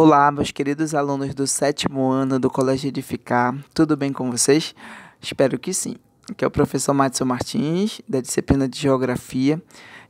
Olá, meus queridos alunos do sétimo ano do Colégio Edificar, tudo bem com vocês? Espero que sim. Aqui é o professor Matheus Martins, da disciplina de Geografia,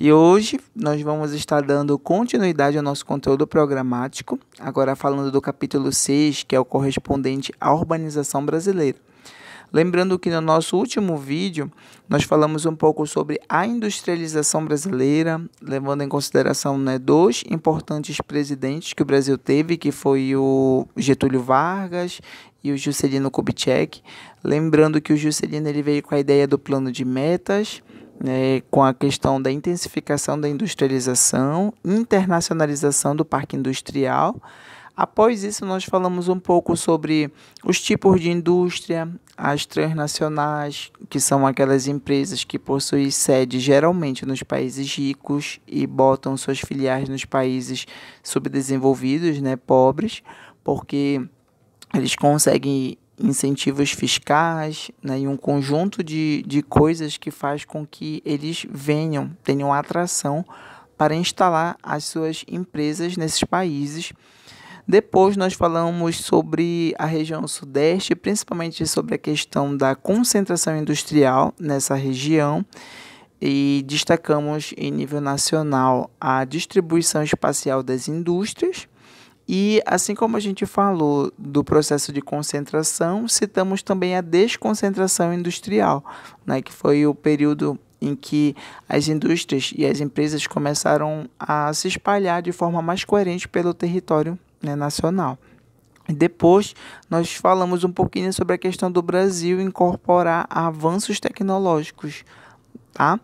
e hoje nós vamos estar dando continuidade ao nosso conteúdo programático, agora falando do capítulo 6, que é o correspondente à urbanização brasileira. Lembrando que no nosso último vídeo nós falamos um pouco sobre a industrialização brasileira, levando em consideração né, dois importantes presidentes que o Brasil teve, que foi o Getúlio Vargas e o Juscelino Kubitschek. Lembrando que o Juscelino ele veio com a ideia do plano de metas, né, com a questão da intensificação da industrialização, internacionalização do parque industrial Após isso, nós falamos um pouco sobre os tipos de indústria, as transnacionais, que são aquelas empresas que possuem sede geralmente nos países ricos e botam suas filiais nos países subdesenvolvidos, né, pobres, porque eles conseguem incentivos fiscais né, e um conjunto de, de coisas que faz com que eles venham, tenham atração para instalar as suas empresas nesses países depois nós falamos sobre a região sudeste, principalmente sobre a questão da concentração industrial nessa região e destacamos em nível nacional a distribuição espacial das indústrias. E assim como a gente falou do processo de concentração, citamos também a desconcentração industrial, né, que foi o período em que as indústrias e as empresas começaram a se espalhar de forma mais coerente pelo território né, nacional. Depois, nós falamos um pouquinho sobre a questão do Brasil incorporar avanços tecnológicos, tá?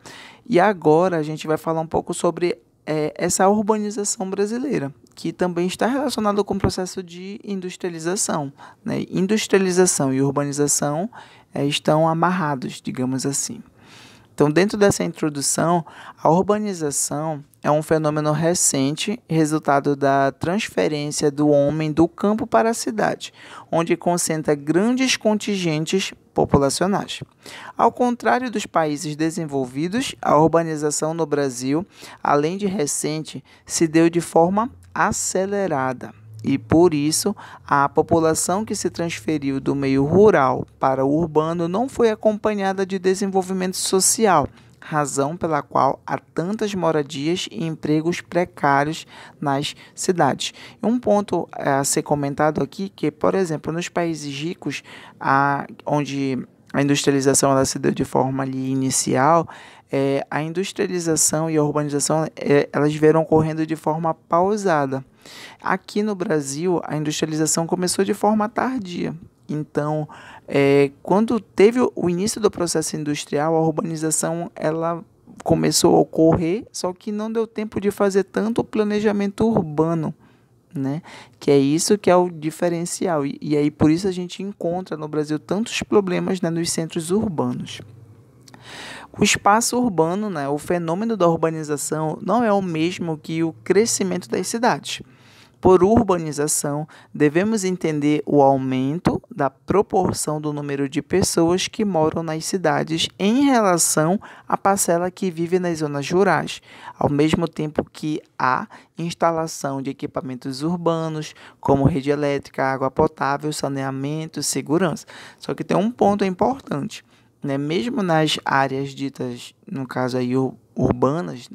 E agora a gente vai falar um pouco sobre é, essa urbanização brasileira, que também está relacionada com o processo de industrialização. Né? Industrialização e urbanização é, estão amarrados, digamos assim. Então, dentro dessa introdução, a urbanização é um fenômeno recente, resultado da transferência do homem do campo para a cidade, onde concentra grandes contingentes populacionais. Ao contrário dos países desenvolvidos, a urbanização no Brasil, além de recente, se deu de forma acelerada. E por isso, a população que se transferiu do meio rural para o urbano não foi acompanhada de desenvolvimento social, razão pela qual há tantas moradias e empregos precários nas cidades. Um ponto eh, a ser comentado aqui que, por exemplo, nos países ricos, a, onde a industrialização ela se deu de forma ali inicial, é, a industrialização e a urbanização é, elas vieram ocorrendo de forma pausada. Aqui no Brasil, a industrialização começou de forma tardia. Então, é, quando teve o início do processo industrial, a urbanização ela começou a ocorrer, só que não deu tempo de fazer tanto planejamento urbano né? Que é isso que é o diferencial. E, e aí por isso a gente encontra no Brasil tantos problemas né, nos centros urbanos. O espaço urbano, né, o fenômeno da urbanização, não é o mesmo que o crescimento das cidades. Por urbanização, devemos entender o aumento da proporção do número de pessoas que moram nas cidades em relação à parcela que vive nas zonas rurais, ao mesmo tempo que a instalação de equipamentos urbanos, como rede elétrica, água potável, saneamento, segurança. Só que tem um ponto importante, né? mesmo nas áreas ditas, no caso aí, urbanas,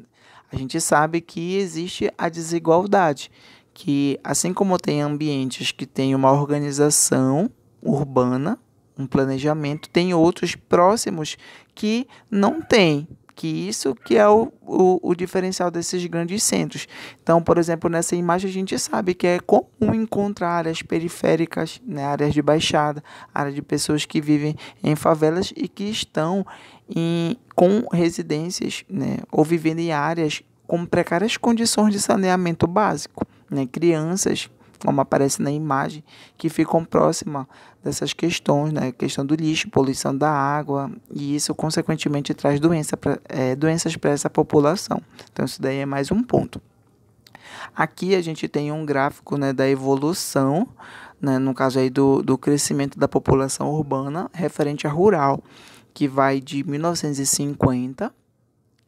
a gente sabe que existe a desigualdade que, assim como tem ambientes que têm uma organização urbana, um planejamento, tem outros próximos que não tem, Que isso que é o, o, o diferencial desses grandes centros. Então, por exemplo, nessa imagem a gente sabe que é comum encontrar áreas periféricas, né, áreas de baixada, áreas de pessoas que vivem em favelas e que estão em, com residências né, ou vivendo em áreas com precárias condições de saneamento básico né, crianças, como aparece na imagem, que ficam próximas dessas questões, né, questão do lixo, poluição da água, e isso consequentemente traz doença pra, é, doenças para essa população. Então isso daí é mais um ponto. Aqui a gente tem um gráfico né, da evolução, né, no caso aí do, do crescimento da população urbana referente à rural, que vai de 1950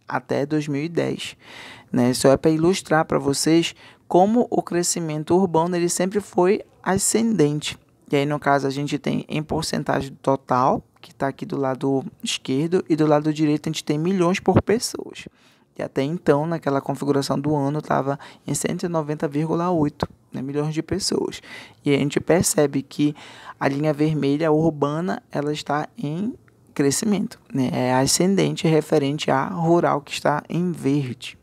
até 2010. Né? Só é para ilustrar para vocês como o crescimento urbano ele sempre foi ascendente. E aí, no caso, a gente tem em porcentagem total, que está aqui do lado esquerdo, e do lado direito a gente tem milhões por pessoas. E até então, naquela configuração do ano, estava em 190,8 né, milhões de pessoas. E a gente percebe que a linha vermelha urbana ela está em crescimento, né? é ascendente referente à rural que está em verde.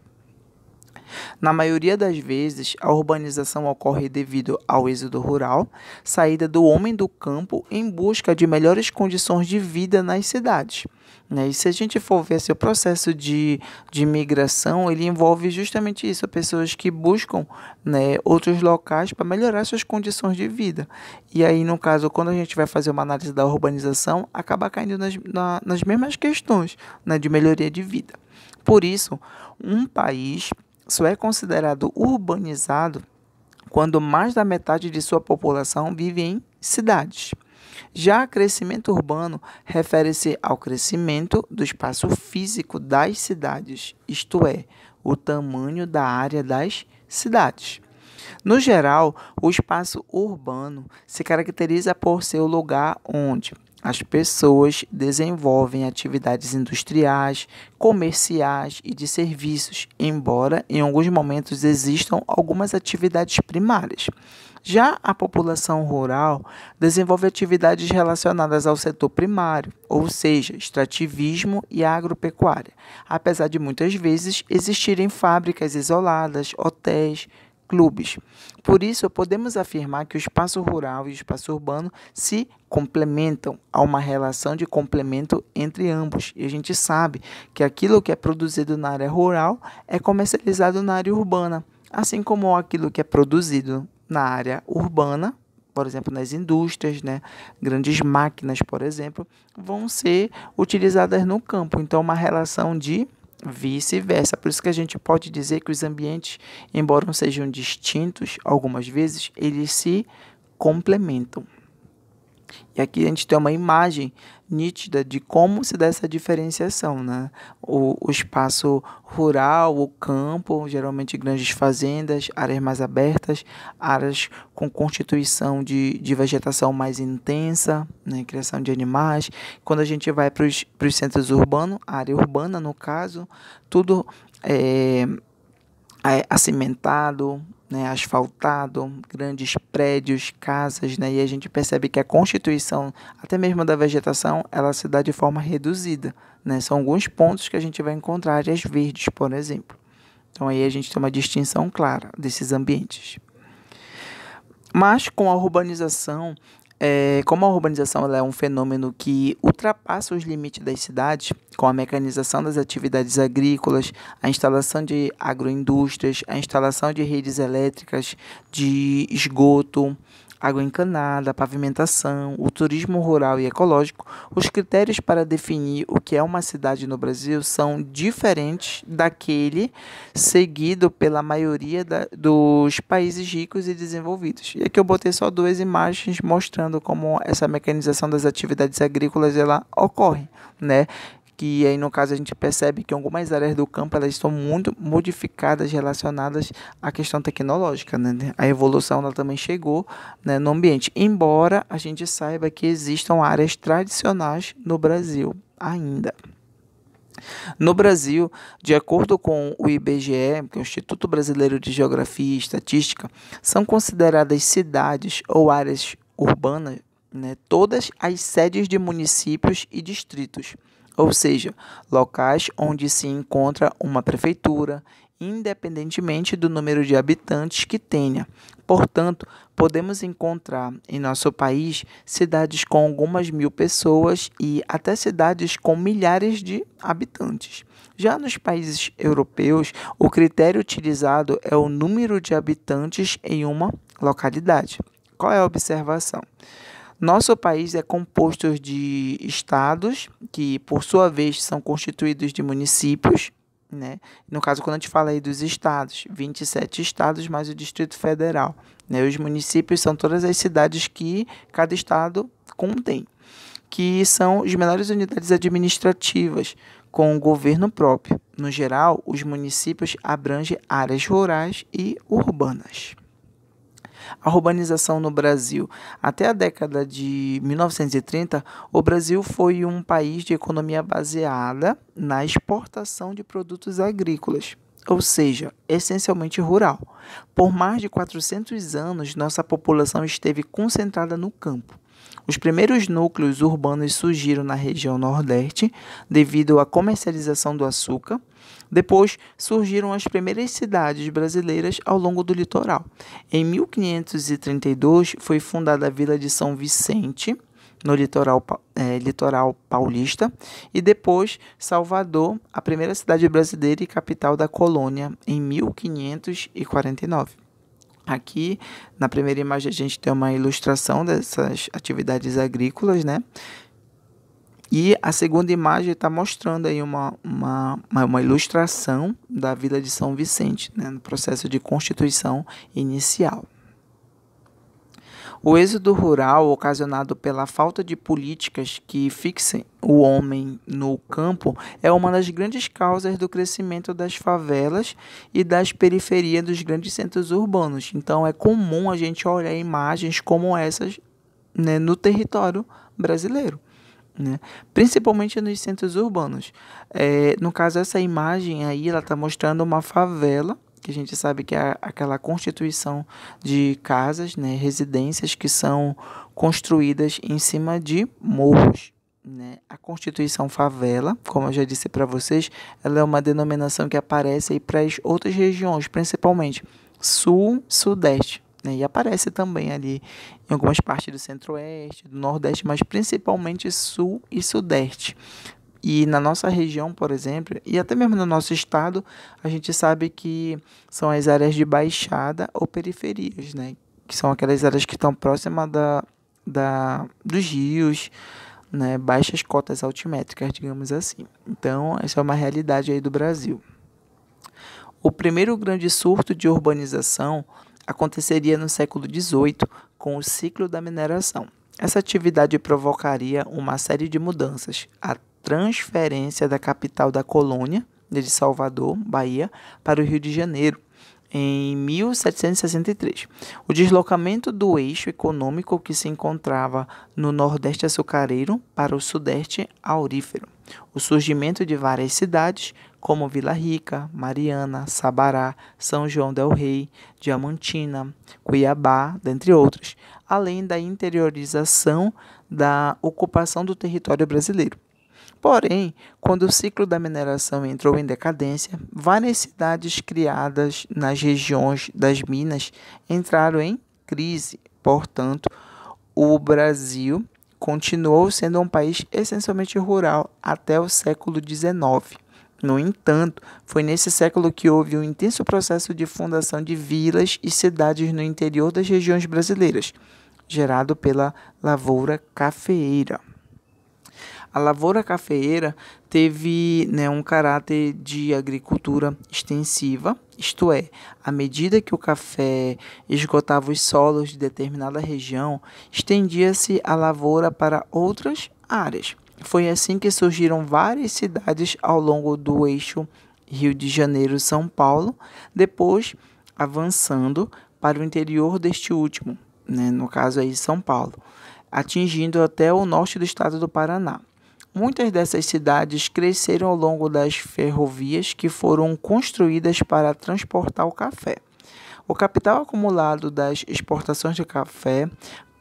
Na maioria das vezes, a urbanização ocorre devido ao êxodo rural, saída do homem do campo em busca de melhores condições de vida nas cidades. Né? E se a gente for ver seu processo de, de migração, ele envolve justamente isso, pessoas que buscam né, outros locais para melhorar suas condições de vida. E aí, no caso, quando a gente vai fazer uma análise da urbanização, acaba caindo nas, na, nas mesmas questões né, de melhoria de vida. Por isso, um país só é considerado urbanizado quando mais da metade de sua população vive em cidades. Já crescimento urbano refere-se ao crescimento do espaço físico das cidades, isto é, o tamanho da área das cidades. No geral, o espaço urbano se caracteriza por ser o lugar onde as pessoas desenvolvem atividades industriais, comerciais e de serviços, embora em alguns momentos existam algumas atividades primárias. Já a população rural desenvolve atividades relacionadas ao setor primário, ou seja, extrativismo e agropecuária, apesar de muitas vezes existirem fábricas isoladas, hotéis, clubes. Por isso, podemos afirmar que o espaço rural e o espaço urbano se complementam, há uma relação de complemento entre ambos. E a gente sabe que aquilo que é produzido na área rural é comercializado na área urbana, assim como aquilo que é produzido na área urbana por exemplo, nas indústrias, né? grandes máquinas, por exemplo, vão ser utilizadas no campo. Então, é uma relação de vice-versa. Por isso que a gente pode dizer que os ambientes, embora sejam distintos, algumas vezes eles se complementam. E aqui a gente tem uma imagem nítida de como se dá essa diferenciação, né? O, o espaço rural, o campo, geralmente grandes fazendas, áreas mais abertas, áreas com constituição de, de vegetação mais intensa, né? criação de animais. Quando a gente vai para os centros urbanos, área urbana no caso, tudo é, é acimentado, né, asfaltado, grandes prédios, casas, né, e a gente percebe que a constituição, até mesmo da vegetação, ela se dá de forma reduzida. Né, são alguns pontos que a gente vai encontrar áreas verdes, por exemplo. Então aí a gente tem uma distinção clara desses ambientes. Mas com a urbanização, é, como a urbanização é um fenômeno que ultrapassa os limites das cidades, com a mecanização das atividades agrícolas, a instalação de agroindústrias, a instalação de redes elétricas, de esgoto, água encanada, pavimentação, o turismo rural e ecológico, os critérios para definir o que é uma cidade no Brasil são diferentes daquele seguido pela maioria da, dos países ricos e desenvolvidos. E aqui eu botei só duas imagens mostrando como essa mecanização das atividades agrícolas ela ocorre, né? que aí no caso a gente percebe que algumas áreas do campo elas estão muito modificadas relacionadas à questão tecnológica, né? A evolução ela também chegou né, no ambiente, embora a gente saiba que existam áreas tradicionais no Brasil ainda. No Brasil, de acordo com o IBGE, que é o Instituto Brasileiro de Geografia e Estatística, são consideradas cidades ou áreas urbanas né, todas as sedes de municípios e distritos ou seja, locais onde se encontra uma prefeitura, independentemente do número de habitantes que tenha. Portanto, podemos encontrar em nosso país cidades com algumas mil pessoas e até cidades com milhares de habitantes. Já nos países europeus, o critério utilizado é o número de habitantes em uma localidade. Qual é a observação? Nosso país é composto de estados, que por sua vez são constituídos de municípios. Né? No caso, quando a gente fala aí dos estados, 27 estados mais o Distrito Federal. Né? Os municípios são todas as cidades que cada estado contém, que são as menores unidades administrativas, com o governo próprio. No geral, os municípios abrangem áreas rurais e urbanas a urbanização no Brasil. Até a década de 1930, o Brasil foi um país de economia baseada na exportação de produtos agrícolas ou seja, essencialmente rural. Por mais de 400 anos, nossa população esteve concentrada no campo. Os primeiros núcleos urbanos surgiram na região Nordeste devido à comercialização do açúcar. Depois surgiram as primeiras cidades brasileiras ao longo do litoral. Em 1532 foi fundada a vila de São Vicente, no litoral, é, litoral paulista, e depois Salvador, a primeira cidade brasileira e capital da colônia, em 1549. Aqui na primeira imagem a gente tem uma ilustração dessas atividades agrícolas, né? E a segunda imagem está mostrando aí uma, uma, uma, ilustração da Vila de São Vicente, né, no processo de constituição inicial. O êxodo rural, ocasionado pela falta de políticas que fixem o homem no campo, é uma das grandes causas do crescimento das favelas e das periferias dos grandes centros urbanos. Então, é comum a gente olhar imagens como essas né, no território brasileiro. Né? principalmente nos centros urbanos. É, no caso, essa imagem aí, ela está mostrando uma favela que a gente sabe que é aquela constituição de casas, né, residências que são construídas em cima de morros. Né? A Constituição Favela, como eu já disse para vocês, ela é uma denominação que aparece para as outras regiões, principalmente Sul, Sudeste. Né? E aparece também ali em algumas partes do Centro-Oeste, do Nordeste, mas principalmente Sul e Sudeste. E na nossa região, por exemplo, e até mesmo no nosso estado, a gente sabe que são as áreas de baixada ou periferias, né? Que são aquelas áreas que estão próximas da, da, dos rios, né? baixas cotas altimétricas, digamos assim. Então, essa é uma realidade aí do Brasil. O primeiro grande surto de urbanização aconteceria no século XVIII com o ciclo da mineração. Essa atividade provocaria uma série de mudanças, transferência da capital da colônia, né, de Salvador, Bahia, para o Rio de Janeiro, em 1763. O deslocamento do eixo econômico que se encontrava no Nordeste açucareiro para o Sudeste aurífero. O surgimento de várias cidades, como Vila Rica, Mariana, Sabará, São João del Rei, Diamantina, Cuiabá, dentre outros, além da interiorização da ocupação do território brasileiro. Porém, quando o ciclo da mineração entrou em decadência, várias cidades criadas nas regiões das minas entraram em crise. Portanto, o Brasil continuou sendo um país essencialmente rural até o século XIX. No entanto, foi nesse século que houve um intenso processo de fundação de vilas e cidades no interior das regiões brasileiras, gerado pela lavoura cafeeira a lavoura cafeeira teve né, um caráter de agricultura extensiva, isto é, à medida que o café esgotava os solos de determinada região, estendia-se a lavoura para outras áreas. Foi assim que surgiram várias cidades ao longo do eixo Rio de Janeiro-São Paulo, depois avançando para o interior deste último, né, no caso aí São Paulo, atingindo até o norte do estado do Paraná. Muitas dessas cidades cresceram ao longo das ferrovias que foram construídas para transportar o café. O capital acumulado das exportações de café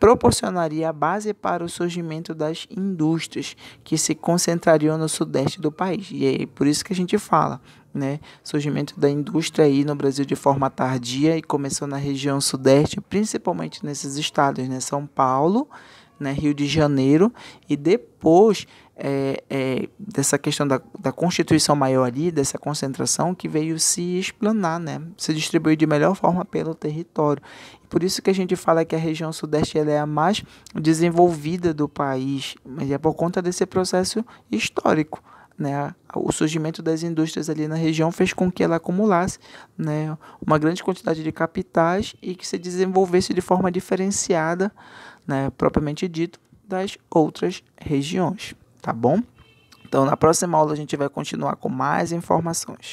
proporcionaria a base para o surgimento das indústrias que se concentrariam no sudeste do país. E é por isso que a gente fala, né? Surgimento da indústria aí no Brasil de forma tardia e começou na região sudeste, principalmente nesses estados, né? São Paulo, né, Rio de Janeiro, e depois é, é, dessa questão da, da Constituição Maior ali, dessa concentração que veio se explanar, né, se distribuir de melhor forma pelo território. Por isso que a gente fala que a região sudeste é a mais desenvolvida do país, mas é por conta desse processo histórico. Né, o surgimento das indústrias ali na região fez com que ela acumulasse né, uma grande quantidade de capitais e que se desenvolvesse de forma diferenciada né, propriamente dito, das outras regiões, tá bom? Então, na próxima aula a gente vai continuar com mais informações.